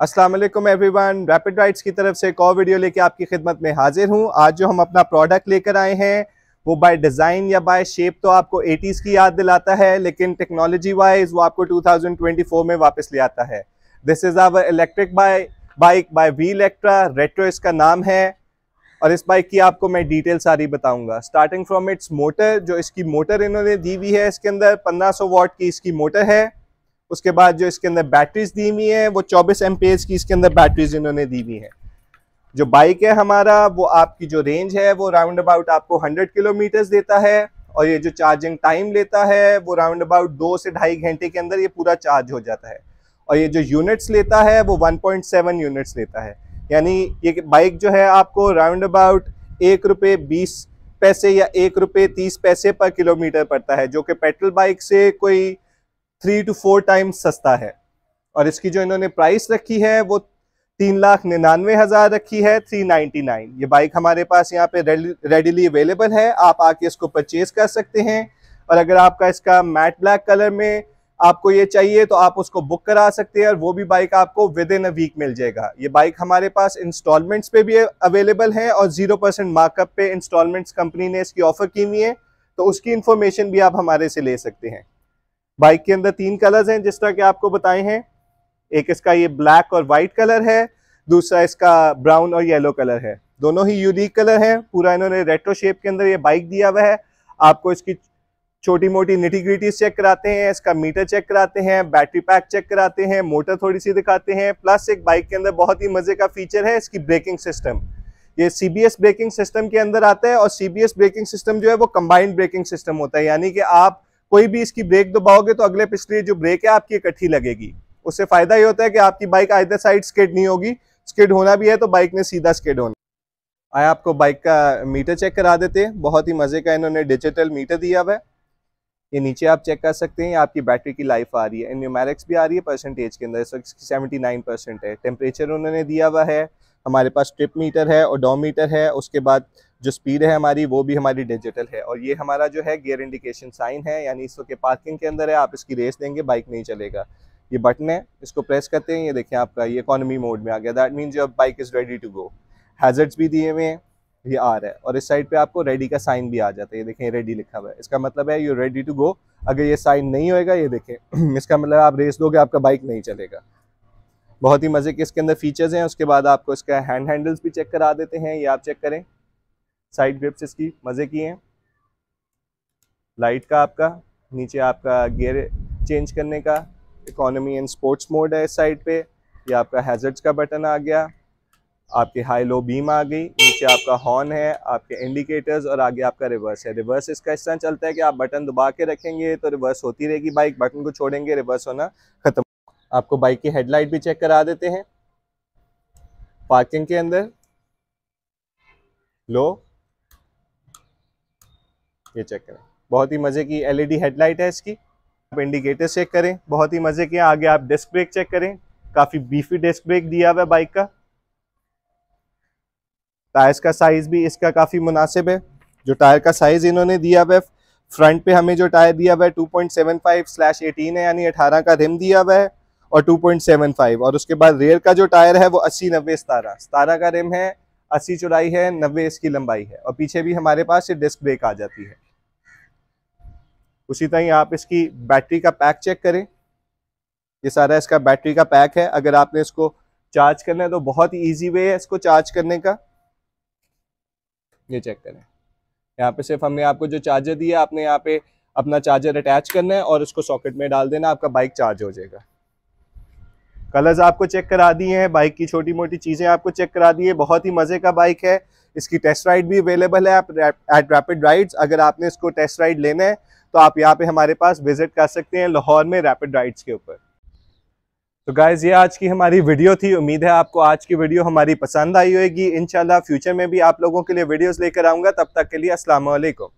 Aslam everyone rapid rights की तरफ से एक और वीडियो लेके आपकी खिदमत में हाजिर हूँ आज जो हम अपना प्रोडक्ट लेकर आए हैं वो बाय डिज़ाइन या बाय शेप तो आपको 80s की याद दिलाता है लेकिन टेक्नोलॉजी वाइज वो आपको 2024 में वापस ले आता है this is our electric by bike by V Electra retro इसका नाम है और इस बाइक की आपको मैं डिटेल सारी बताऊँगा स्टार्टिंग फ्रॉम इट्स मोटर जो इसकी मोटर इन्होंने दी हुई है इसके अंदर पंद्रह वॉट की इसकी मोटर है उसके बाद जो इसके अंदर बैटरीज दी हुई हैं वो 24 एम की इसके अंदर बैटरीज इन्होंने दी हुई हैं जो बाइक है हमारा वो आपकी जो रेंज है वो राउंड अबाउट आपको 100 किलोमीटर्स देता है और ये जो चार्जिंग टाइम लेता है वो राउंड अबाउट दो से ढाई घंटे के अंदर ये पूरा चार्ज हो जाता है और ये जो यूनिट्स लेता है वो सेवन यूनिट्स लेता है यानी ये बाइक जो है आपको राउंड अबाउट एक रुपये बीस पैसे या एक रुपये तीस पैसे पर किलोमीटर पड़ता है जो कि पेट्रोल बाइक से कोई थ्री टू फोर टाइम्स सस्ता है और इसकी जो इन्होंने प्राइस रखी है वो तीन लाख निन्यानवे हज़ार रखी है थ्री नाइन्टी नाइन ये बाइक हमारे पास यहाँ पे रेडिली अवेलेबल है आप आके इसको परचेज कर सकते हैं और अगर आपका इसका मैट ब्लैक कलर में आपको ये चाहिए तो आप उसको बुक करा सकते हैं और वो भी बाइक आपको विद इन अ वीक मिल जाएगा ये बाइक हमारे पास इंस्टॉलमेंट्स पे भी अवेलेबल है और जीरो परसेंट मार्कअप पे इंस्टॉलमेंट्स कंपनी ने इसकी ऑफर की हुई है तो उसकी इन्फॉर्मेशन भी आप हमारे से ले सकते हैं बाइक के अंदर तीन कलर्स हैं जिस तरह के आपको बताए हैं एक इसका ये ब्लैक और वाइट कलर है दूसरा इसका ब्राउन और येलो कलर है दोनों ही यूनिक कलर हैं पूरा इन्होंने रेट्रो शेप के अंदर ये बाइक दिया हुआ है आपको इसकी छोटी मोटी निटिग्रिटीज चेक कराते हैं इसका मीटर चेक कराते हैं बैटरी पैक चेक कराते हैं मोटर थोड़ी सी दिखाते हैं प्लस एक बाइक के अंदर बहुत ही मज़े का फीचर है इसकी ब्रेकिंग सिस्टम ये सी ब्रेकिंग सिस्टम के अंदर आता है और सी ब्रेकिंग सिस्टम जो है वो कंबाइंड ब्रेकिंग सिस्टम होता है यानी कि आप कोई भी इसकी ब्रेक दबाओगे तो अगले पिछले जो ब्रेक है आपकी इकट्ठी लगेगी उससे फायदा ये होता है कि आपकी बाइक आधे साइड स्केड नहीं होगी स्किड होना भी है तो बाइक ने सीधा स्किड होना आए आपको बाइक का मीटर चेक करा देते हैं बहुत ही मज़े का इन्होंने डिजिटल मीटर दिया हुआ है ये नीचे आप चेक कर सकते हैं आपकी बैटरी की लाइफ आ रही है न्यूमेरिक्स भी आ रही है परसेंटेज के अंदर सेवेंटी नाइन परसेंट है टेम्परेचर उन्होंने दिया हुआ है हमारे पास ट्रिप मीटर है और मीटर है उसके बाद जो स्पीड है हमारी वो भी हमारी डिजिटल है और ये हमारा जो है गियर इंडिकेशन साइन है यानी इस वक्त पार्किंग के अंदर है आप इसकी रेस देंगे बाइक नहीं चलेगा ये बटन है इसको प्रेस करते हैं ये देखें आपका ये इकोनॉमी मोड में आ गया दैट मीन जो bike is ready to go hazards भी दिए हुए हैं ये आ रहा है और इस साइड पे आपको रेडी का साइन भी आ जाता है ये देखें रेडी लिखा हुआ है इसका मतलब है यू रेडी टू गो अगर ये साइन नहीं होएगा ये देखें इसका मतलब आप रेस दोगे आपका बाइक नहीं चलेगा बहुत ही मज़े के इसके अंदर फीचर्स हैं उसके बाद आपको इसका हैंड हैंडल्स भी चेक करा देते हैं ये आप चेक करें साइड ग्रिप्स इसकी मज़े की हैं लाइट का आपका नीचे आपका गियर चेंज करने का इकोनॉमी एंड स्पोर्ट्स मोड है इस साइड पे ये आपका हैजर्ड्स का बटन आ गया आपके हाई लो बीम आ गई नीचे आपका हॉर्न है आपके इंडिकेटर्स और आगे आपका रिवर्स है रिवर्स इसका इस तरह चलता है कि आप बटन दबा के रखेंगे तो रिवर्स होती रहेगी बाइक बटन को छोड़ेंगे रिवर्स होना ख़त्म आपको बाइक की हेडलाइट भी चेक करा देते हैं पार्किंग के अंदर लो ये चेक करें बहुत ही मज़े की एलईडी हेडलाइट e है इसकी आप इंडिकेटर चेक करें बहुत ही मज़े के आगे आप डिस्क ब्रेक चेक करें काफ़ी बीफी डिस्क ब्रेक दिया हुआ है बाइक का टायर्स का साइज़ भी इसका काफ़ी मुनासिब है जो टायर का साइज़ इन्होंने दिया हुआ है फ्रंट पे हमें जो टायर दिया हुआ है 2.75 स्लैश एटीन है यानी अठारह का रिम दिया हुआ है और 2.75 और उसके बाद रेयर का जो टायर है वो अस्सी नब्बे सतारह सतारह का रिम है अस्सी चौड़ाई है नब्बे इसकी लंबाई है और पीछे भी हमारे पास ये डिस्क ब्रेक आ जाती है उसी तरह आप इसकी बैटरी का पैक चेक करें ये सारा इसका बैटरी का पैक है अगर आपने इसको चार्ज करना है तो बहुत ही ईजी वे है इसको चार्ज करने का ये चेक करें यहाँ पे सिर्फ हमने आपको जो चार्जर दिया आपने यहाँ पे अपना चार्जर अटैच करना है और इसको सॉकेट में डाल देना आपका बाइक चार्ज हो जाएगा कलर्स आपको चेक करा दिए हैं बाइक की छोटी मोटी चीज़ें आपको चेक करा दी है बहुत ही मज़े का बाइक है इसकी टेस्ट राइड भी अवेलेबल है आप एट रैपिड राइड्स अगर आपने इसको टेस्ट राइड लेना है तो आप यहाँ पे हमारे पास विजिट कर सकते हैं लाहौर में रैपिड राइड्स के ऊपर तो गाइज़ ये आज की हमारी वीडियो थी उम्मीद है आपको आज की वीडियो हमारी पसंद आई होगी इनशाला फ्यूचर में भी आप लोगों के लिए वीडियोज लेकर आऊँगा तब तक के लिए असलकम